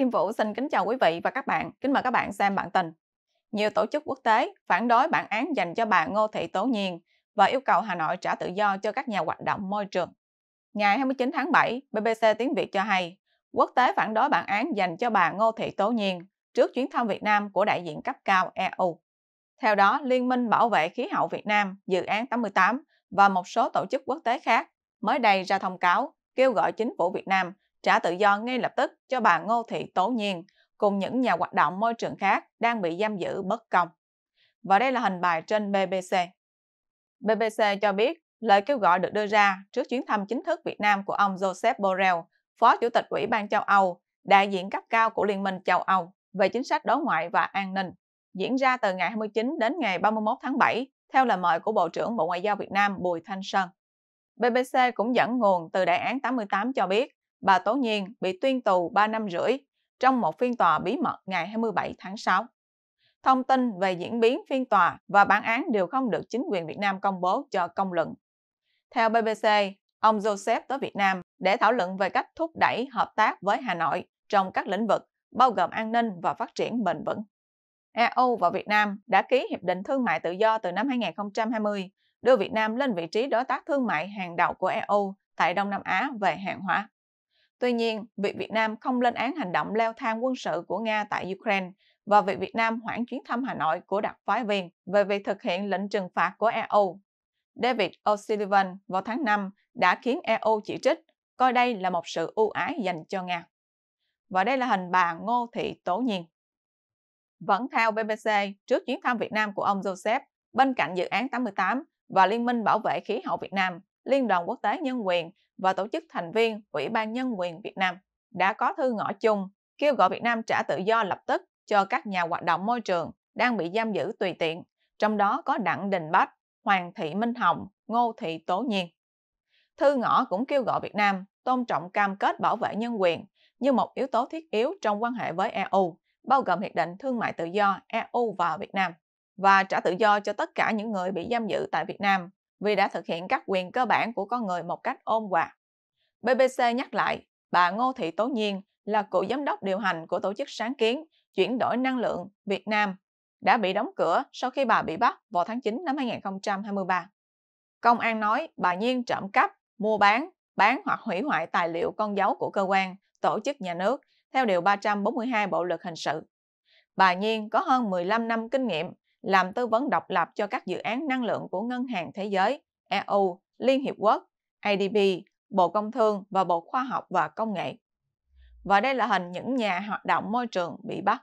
Kim Vũ xin kính chào quý vị và các bạn. Kính mời các bạn xem bản tin. Nhiều tổ chức quốc tế phản đối bản án dành cho bà Ngô Thị Tố Nhiên và yêu cầu Hà Nội trả tự do cho các nhà hoạt động môi trường. Ngày 29 tháng 7, BBC Tiếng Việt cho hay, quốc tế phản đối bản án dành cho bà Ngô Thị Tố Nhiên trước chuyến thăm Việt Nam của đại diện cấp cao EU. Theo đó, Liên minh Bảo vệ Khí hậu Việt Nam, Dự án 88 và một số tổ chức quốc tế khác mới đây ra thông cáo kêu gọi chính phủ Việt Nam trả tự do ngay lập tức cho bà Ngô Thị Tố Nhiên cùng những nhà hoạt động môi trường khác đang bị giam giữ bất công. Và đây là hình bài trên BBC. BBC cho biết lời kêu gọi được đưa ra trước chuyến thăm chính thức Việt Nam của ông Joseph Borrell, Phó Chủ tịch Ủy ban châu Âu, đại diện cấp cao của Liên minh châu Âu về chính sách đối ngoại và an ninh, diễn ra từ ngày 29 đến ngày 31 tháng 7 theo lời mời của Bộ trưởng Bộ Ngoại giao Việt Nam Bùi Thanh Sơn. BBC cũng dẫn nguồn từ Đại án 88 cho biết bà Tố Nhiên bị tuyên tù 3 năm rưỡi trong một phiên tòa bí mật ngày 27 tháng 6. Thông tin về diễn biến phiên tòa và bản án đều không được chính quyền Việt Nam công bố cho công luận. Theo BBC, ông Joseph tới Việt Nam để thảo luận về cách thúc đẩy hợp tác với Hà Nội trong các lĩnh vực bao gồm an ninh và phát triển bền vững. EU và Việt Nam đã ký Hiệp định Thương mại Tự do từ năm 2020, đưa Việt Nam lên vị trí đối tác thương mại hàng đầu của EU tại Đông Nam Á về hàng hóa. Tuy nhiên, việc Việt Nam không lên án hành động leo thang quân sự của Nga tại Ukraine và việc Việt Nam hoãn chuyến thăm Hà Nội của đặc phái viên về việc thực hiện lệnh trừng phạt của EU. David O'Sullivan vào tháng 5 đã khiến EU chỉ trích, coi đây là một sự ưu ái dành cho Nga. Và đây là hình bà Ngô Thị Tố Nhiên. Vẫn theo BBC, trước chuyến thăm Việt Nam của ông Joseph, bên cạnh dự án 88 và Liên minh Bảo vệ Khí hậu Việt Nam, Liên đoàn Quốc tế Nhân quyền và tổ chức thành viên Ủy ban Nhân quyền Việt Nam đã có thư ngõ chung kêu gọi Việt Nam trả tự do lập tức cho các nhà hoạt động môi trường đang bị giam giữ tùy tiện, trong đó có Đặng Đình Bách, Hoàng Thị Minh Hồng, Ngô Thị Tố Nhiên. Thư ngõ cũng kêu gọi Việt Nam tôn trọng cam kết bảo vệ nhân quyền như một yếu tố thiết yếu trong quan hệ với EU, bao gồm hiệp định thương mại tự do EU và Việt Nam, và trả tự do cho tất cả những người bị giam giữ tại Việt Nam vì đã thực hiện các quyền cơ bản của con người một cách ôn hòa. BBC nhắc lại, bà Ngô Thị Tố Nhiên là cựu giám đốc điều hành của tổ chức sáng kiến chuyển đổi năng lượng Việt Nam đã bị đóng cửa sau khi bà bị bắt vào tháng 9 năm 2023. Công an nói bà Nhiên trộm cắp, mua bán, bán hoặc hủy hoại tài liệu con dấu của cơ quan, tổ chức nhà nước theo Điều 342 Bộ Luật Hình sự. Bà Nhiên có hơn 15 năm kinh nghiệm làm tư vấn độc lập cho các dự án năng lượng của Ngân hàng Thế giới, EU, Liên Hiệp Quốc, ADB, Bộ Công Thương và Bộ Khoa học và Công nghệ. Và đây là hình những nhà hoạt động môi trường bị bắt.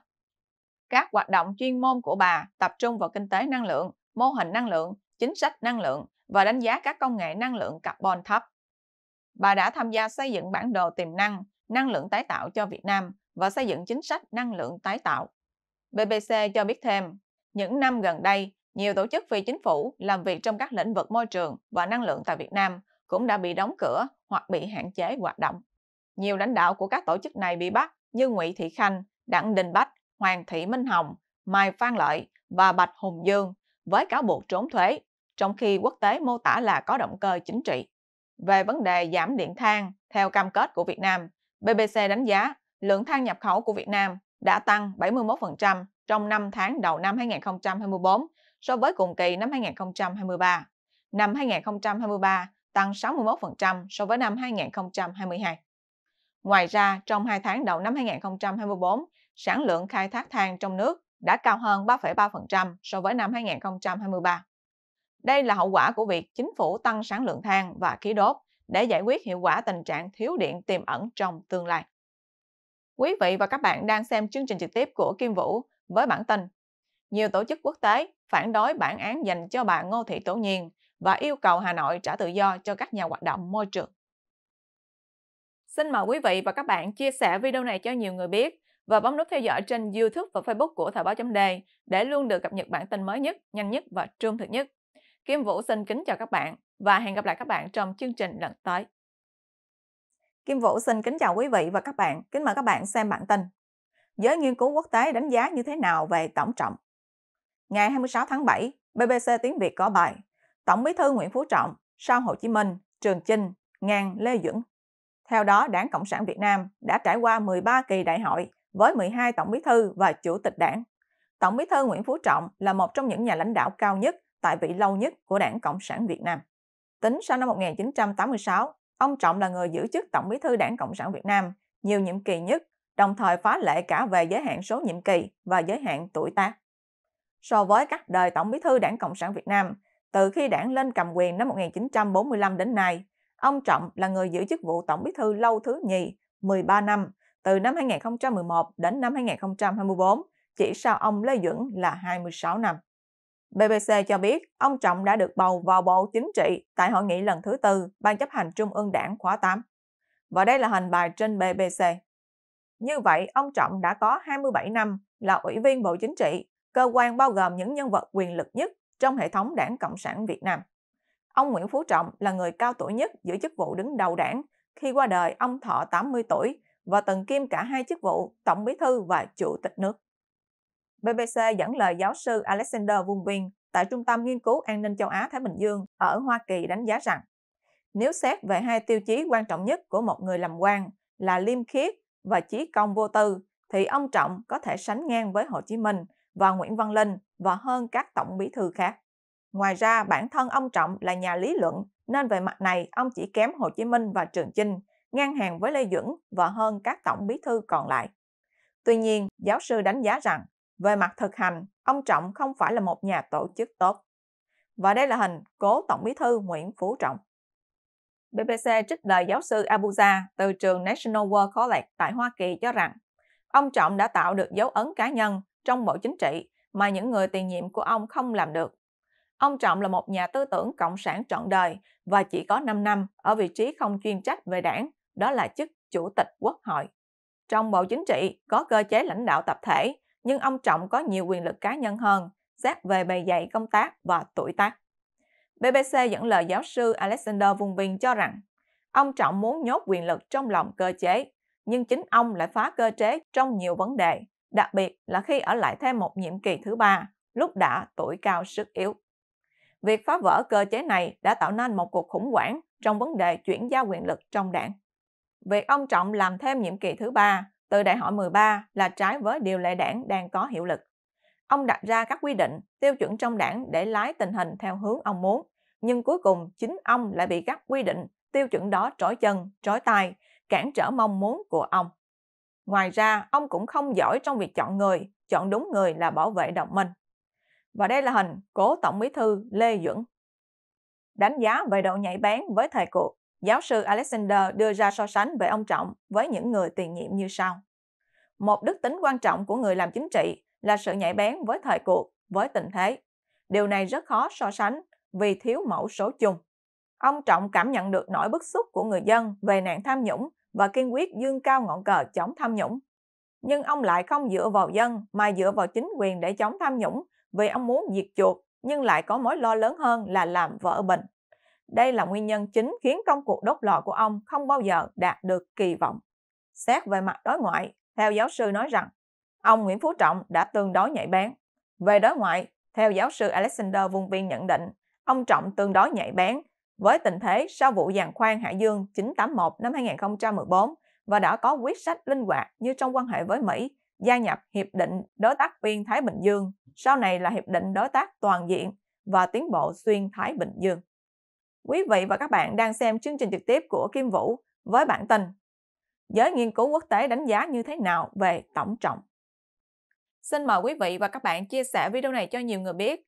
Các hoạt động chuyên môn của bà tập trung vào kinh tế năng lượng, mô hình năng lượng, chính sách năng lượng và đánh giá các công nghệ năng lượng carbon thấp. Bà đã tham gia xây dựng bản đồ tiềm năng, năng lượng tái tạo cho Việt Nam và xây dựng chính sách năng lượng tái tạo. BBC cho biết thêm, những năm gần đây, nhiều tổ chức phi chính phủ làm việc trong các lĩnh vực môi trường và năng lượng tại Việt Nam cũng đã bị đóng cửa hoặc bị hạn chế hoạt động. Nhiều lãnh đạo của các tổ chức này bị bắt như Ngụy Thị Khanh, Đặng Đình Bách, Hoàng Thị Minh Hồng, Mai Phan Lợi và Bạch Hùng Dương với cáo buộc trốn thuế, trong khi quốc tế mô tả là có động cơ chính trị. Về vấn đề giảm điện than, theo cam kết của Việt Nam, BBC đánh giá lượng than nhập khẩu của Việt Nam đã tăng 71% trong 5 tháng đầu năm 2024 so với cùng kỳ năm 2023. Năm 2023 tăng 61% so với năm 2022. Ngoài ra, trong 2 tháng đầu năm 2024, sản lượng khai thác than trong nước đã cao hơn 3,3% so với năm 2023. Đây là hậu quả của việc chính phủ tăng sản lượng than và khí đốt để giải quyết hiệu quả tình trạng thiếu điện tiềm ẩn trong tương lai. Quý vị và các bạn đang xem chương trình trực tiếp của Kim Vũ với bản tin Nhiều tổ chức quốc tế phản đối bản án dành cho bà Ngô Thị Tổ Nhiên và yêu cầu Hà Nội trả tự do cho các nhà hoạt động môi trường. Xin mời quý vị và các bạn chia sẻ video này cho nhiều người biết và bấm nút theo dõi trên YouTube và Facebook của Thời báo chấm đề để luôn được cập nhật bản tin mới nhất, nhanh nhất và trung thực nhất. Kim Vũ xin kính chào các bạn và hẹn gặp lại các bạn trong chương trình lần tới. Kim Vũ xin kính chào quý vị và các bạn, kính mời các bạn xem bản tin. Giới nghiên cứu quốc tế đánh giá như thế nào về tổng trọng? Ngày 26 tháng 7, BBC Tiếng Việt có bài Tổng bí thư Nguyễn Phú Trọng sau Hồ Chí Minh, Trường Chinh, Ngang, Lê Duẩn. Theo đó, Đảng Cộng sản Việt Nam đã trải qua 13 kỳ đại hội với 12 tổng bí thư và chủ tịch đảng. Tổng bí thư Nguyễn Phú Trọng là một trong những nhà lãnh đạo cao nhất tại vị lâu nhất của Đảng Cộng sản Việt Nam. Tính sau năm 1986, ông Trọng là người giữ chức Tổng bí thư Đảng Cộng sản Việt Nam nhiều nhiệm kỳ nhất, đồng thời phá lệ cả về giới hạn số nhiệm kỳ và giới hạn tuổi tác. So với các đời Tổng bí thư Đảng Cộng sản Việt Nam, từ khi đảng lên cầm quyền năm 1945 đến nay, ông Trọng là người giữ chức vụ Tổng Bí thư lâu thứ nhì 13 năm, từ năm 2011 đến năm 2024, chỉ sau ông Lê Duẩn là 26 năm. BBC cho biết ông Trọng đã được bầu vào Bộ Chính trị tại hội nghị lần thứ tư Ban chấp hành Trung ương Đảng khóa 8. Và đây là hình bài trên BBC. Như vậy, ông Trọng đã có 27 năm là Ủy viên Bộ Chính trị, cơ quan bao gồm những nhân vật quyền lực nhất trong hệ thống đảng Cộng sản Việt Nam. Ông Nguyễn Phú Trọng là người cao tuổi nhất giữ chức vụ đứng đầu đảng. Khi qua đời, ông thọ 80 tuổi và từng kiêm cả hai chức vụ Tổng Bí thư và Chủ tịch nước. BBC dẫn lời giáo sư Alexander Vung Viên tại Trung tâm Nghiên cứu An ninh châu Á-Thái Bình Dương ở Hoa Kỳ đánh giá rằng nếu xét về hai tiêu chí quan trọng nhất của một người làm quan là liêm khiết và trí công vô tư thì ông Trọng có thể sánh ngang với Hồ Chí Minh và Nguyễn Văn Linh và hơn các tổng bí thư khác. Ngoài ra, bản thân ông Trọng là nhà lý luận, nên về mặt này ông chỉ kém Hồ Chí Minh và Trường Chinh, ngang hàng với Lê Duẩn và hơn các tổng bí thư còn lại. Tuy nhiên, giáo sư đánh giá rằng, về mặt thực hành, ông Trọng không phải là một nhà tổ chức tốt. Và đây là hình cố Tổng bí thư Nguyễn Phú Trọng. BBC trích lời giáo sư Abuja từ trường National War College tại Hoa Kỳ cho rằng, ông Trọng đã tạo được dấu ấn cá nhân trong bộ chính trị mà những người tiền nhiệm của ông không làm được. Ông Trọng là một nhà tư tưởng cộng sản trọn đời và chỉ có 5 năm ở vị trí không chuyên trách về đảng, đó là chức Chủ tịch Quốc hội. Trong Bộ Chính trị có cơ chế lãnh đạo tập thể, nhưng ông Trọng có nhiều quyền lực cá nhân hơn, xét về bề dày công tác và tuổi tác. BBC dẫn lời giáo sư Alexander Vung Vinh cho rằng, ông Trọng muốn nhốt quyền lực trong lòng cơ chế, nhưng chính ông lại phá cơ chế trong nhiều vấn đề, đặc biệt là khi ở lại thêm một nhiệm kỳ thứ ba, lúc đã tuổi cao sức yếu. Việc phá vỡ cơ chế này đã tạo nên một cuộc khủng hoảng trong vấn đề chuyển giao quyền lực trong đảng. Việc ông Trọng làm thêm nhiệm kỳ thứ ba từ đại hội 13 là trái với điều lệ đảng đang có hiệu lực. Ông đặt ra các quy định, tiêu chuẩn trong đảng để lái tình hình theo hướng ông muốn, nhưng cuối cùng chính ông lại bị các quy định, tiêu chuẩn đó trói chân, trói tay, cản trở mong muốn của ông. Ngoài ra, ông cũng không giỏi trong việc chọn người, chọn đúng người là bảo vệ đồng minh. Và đây là hình cố Tổng bí thư Lê Duẩn. Đánh giá về độ nhạy bén với thời cuộc, giáo sư Alexander đưa ra so sánh về ông Trọng với những người tiền nhiệm như sau. Một đức tính quan trọng của người làm chính trị là sự nhạy bén với thời cuộc, với tình thế. Điều này rất khó so sánh vì thiếu mẫu số chung. Ông Trọng cảm nhận được nỗi bức xúc của người dân về nạn tham nhũng và kiên quyết dương cao ngọn cờ chống tham nhũng. Nhưng ông lại không dựa vào dân mà dựa vào chính quyền để chống tham nhũng vì ông muốn diệt chuột nhưng lại có mối lo lớn hơn là làm vợ mình. Đây là nguyên nhân chính khiến công cuộc đốt lò của ông không bao giờ đạt được kỳ vọng. Xét về mặt đối ngoại, theo giáo sư nói rằng, ông Nguyễn Phú Trọng đã tương đối nhạy bén. Về đối ngoại, theo giáo sư Alexander Vung Viên nhận định, ông Trọng tương đối nhạy bén với tình thế sau vụ giàn khoan Hải Dương 981 năm 2014 và đã có quyết sách linh hoạt như trong quan hệ với Mỹ, gia nhập Hiệp định Đối tác viên Thái Bình Dương, sau này là Hiệp định Đối tác Toàn diện và tiến bộ xuyên Thái Bình Dương. Quý vị và các bạn đang xem chương trình trực tiếp của Kim Vũ với bản tin Giới nghiên cứu quốc tế đánh giá như thế nào về tổng trọng? Xin mời quý vị và các bạn chia sẻ video này cho nhiều người biết